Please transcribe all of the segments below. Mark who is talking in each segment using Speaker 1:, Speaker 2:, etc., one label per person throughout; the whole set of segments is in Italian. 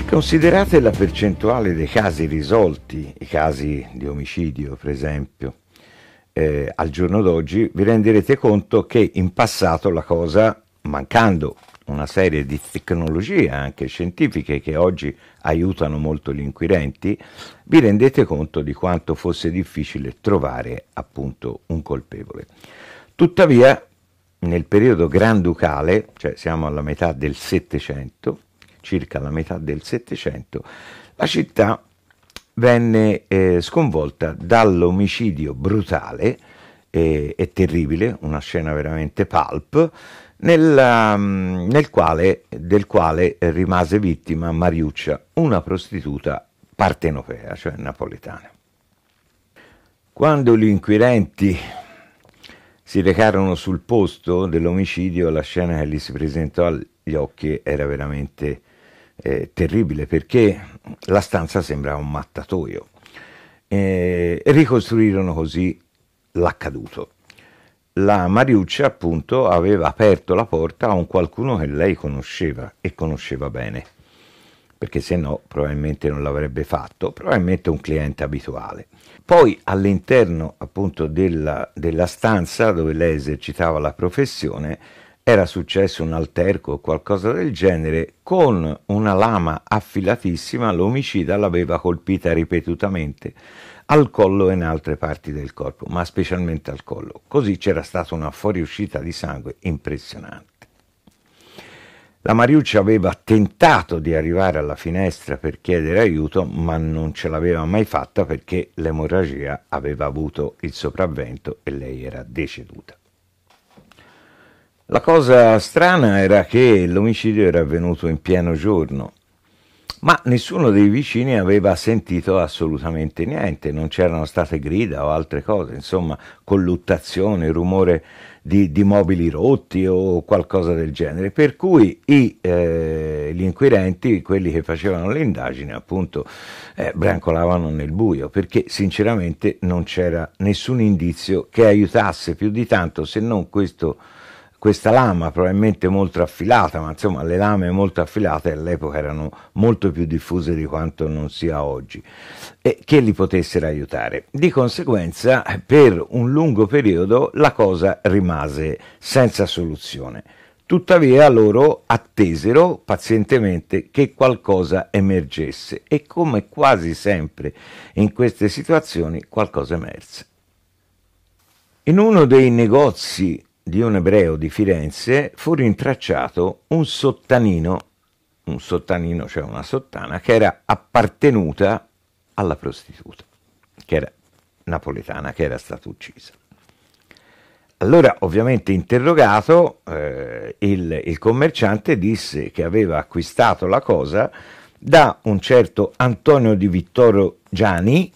Speaker 1: Se considerate la percentuale dei casi risolti, i casi di omicidio per esempio, eh, al giorno d'oggi, vi renderete conto che in passato la cosa, mancando una serie di tecnologie anche scientifiche che oggi aiutano molto gli inquirenti, vi rendete conto di quanto fosse difficile trovare appunto un colpevole. Tuttavia, nel periodo granducale, cioè siamo alla metà del Settecento, circa la metà del Settecento, la città venne eh, sconvolta dall'omicidio brutale eh, e terribile, una scena veramente pulp, nella, mm, nel quale, del quale rimase vittima Mariuccia, una prostituta partenopea, cioè napoletana. Quando gli inquirenti si recarono sul posto dell'omicidio, la scena che gli si presentò agli occhi era veramente eh, terribile perché la stanza sembrava un mattatoio. Eh, ricostruirono così l'accaduto. La Mariuccia appunto aveva aperto la porta a un qualcuno che lei conosceva e conosceva bene, perché se no probabilmente non l'avrebbe fatto, probabilmente un cliente abituale. Poi all'interno appunto della, della stanza dove lei esercitava la professione era successo un alterco o qualcosa del genere, con una lama affilatissima l'omicida l'aveva colpita ripetutamente al collo e in altre parti del corpo, ma specialmente al collo. Così c'era stata una fuoriuscita di sangue impressionante. La Mariuccia aveva tentato di arrivare alla finestra per chiedere aiuto, ma non ce l'aveva mai fatta perché l'emorragia aveva avuto il sopravvento e lei era deceduta. La cosa strana era che l'omicidio era avvenuto in pieno giorno, ma nessuno dei vicini aveva sentito assolutamente niente, non c'erano state grida o altre cose, insomma, colluttazione, rumore di, di mobili rotti o qualcosa del genere. Per cui i, eh, gli inquirenti, quelli che facevano le indagini, appunto, eh, brancolavano nel buio, perché sinceramente non c'era nessun indizio che aiutasse più di tanto, se non questo questa lama, probabilmente molto affilata, ma insomma le lame molto affilate all'epoca erano molto più diffuse di quanto non sia oggi, e che li potessero aiutare. Di conseguenza, per un lungo periodo la cosa rimase senza soluzione. Tuttavia loro attesero pazientemente che qualcosa emergesse e come quasi sempre in queste situazioni qualcosa emerse. In uno dei negozi di un ebreo di Firenze fu rintracciato un sottanino, un sottanino cioè una sottana, che era appartenuta alla prostituta, che era napoletana, che era stata uccisa. Allora, ovviamente interrogato, eh, il, il, commerciante disse che aveva acquistato la cosa da un certo Antonio di Vittorio Giani,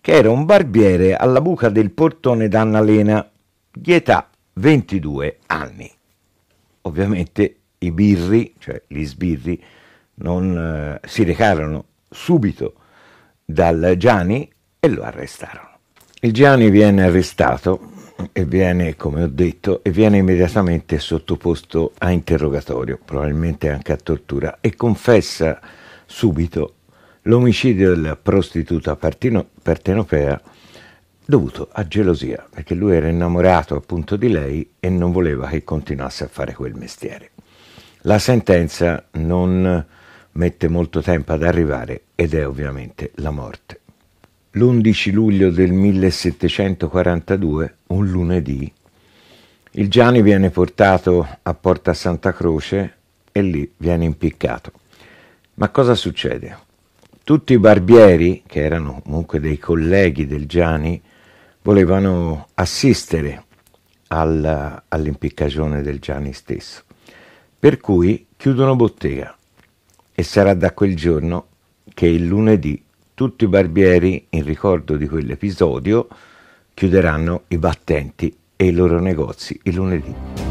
Speaker 1: che era un barbiere alla buca del portone d'Annalena, di età 22 anni. Ovviamente i birri, cioè gli sbirri, non, eh, si recarono subito dal Gianni e lo arrestarono. Il Gianni viene arrestato e viene, come ho detto, e viene immediatamente sottoposto a interrogatorio, probabilmente anche a tortura, e confessa subito l'omicidio della prostituta partenopea dovuto a gelosia, perché lui era innamorato appunto di lei e non voleva che continuasse a fare quel mestiere. La sentenza non mette molto tempo ad arrivare ed è ovviamente la morte. L'11 luglio del 1742, un lunedì, il Gianni viene portato a Porta Santa Croce e lì viene impiccato. Ma cosa succede? Tutti i barbieri, che erano comunque dei colleghi del Gianni, volevano assistere alla, all'impiccagione del Gianni stesso. Per cui chiudono bottega e sarà da quel giorno che il lunedì tutti i barbieri, in ricordo di quell'episodio, chiuderanno i battenti e i loro negozi il lunedì.